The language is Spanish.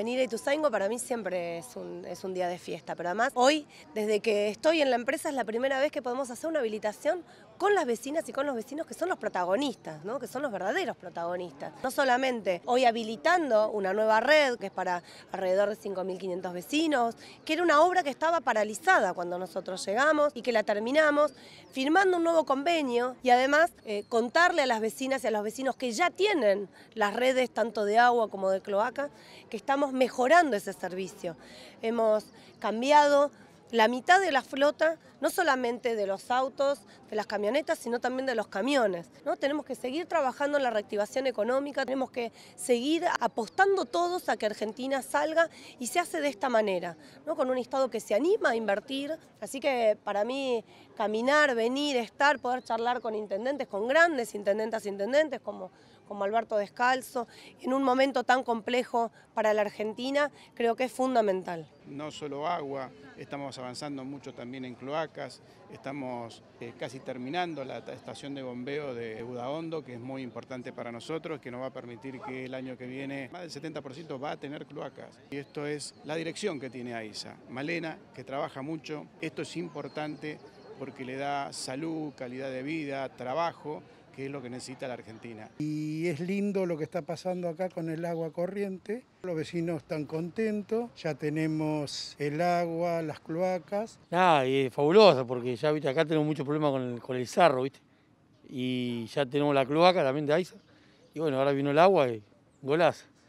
Venir a Ituzaingo para mí siempre es un, día de fiesta, pero además hoy, desde que estoy en la empresa, es la primera vez que podemos hacer una habilitación con las vecinas y con los vecinos que son los protagonistas, ¿no? que son los verdaderos protagonistas. No solamente hoy habilitando una nueva red que es para alrededor de 5.500 vecinos, que era una obra que estaba paralizada cuando nosotros llegamos y que la terminamos, firmando un nuevo convenio y además eh, contarle a las vecinas y a los vecinos que ya tienen las redes tanto de agua como de cloaca, que estamos mejorando ese servicio. Hemos cambiado la mitad de la flota, no solamente de los autos, de las camionetas, sino también de los camiones. ¿no? Tenemos que seguir trabajando en la reactivación económica, tenemos que seguir apostando todos a que Argentina salga y se hace de esta manera, ¿no? con un Estado que se anima a invertir. Así que para mí caminar, venir, estar, poder charlar con intendentes, con grandes intendentas, intendentes como como Alberto Descalzo, en un momento tan complejo para la Argentina, creo que es fundamental. No solo agua, estamos avanzando mucho también en cloacas, estamos eh, casi terminando la estación de bombeo de Udaondo, que es muy importante para nosotros, que nos va a permitir que el año que viene más del 70% va a tener cloacas. Y esto es la dirección que tiene AISA. Malena, que trabaja mucho, esto es importante porque le da salud, calidad de vida, trabajo que es lo que necesita la Argentina. Y es lindo lo que está pasando acá con el agua corriente. Los vecinos están contentos, ya tenemos el agua, las cloacas. Ah, y es fabuloso porque ya ¿viste? acá tenemos muchos problemas con el, con el sarro, ¿viste? y ya tenemos la cloaca también de Aiza. Y bueno, ahora vino el agua y golazo.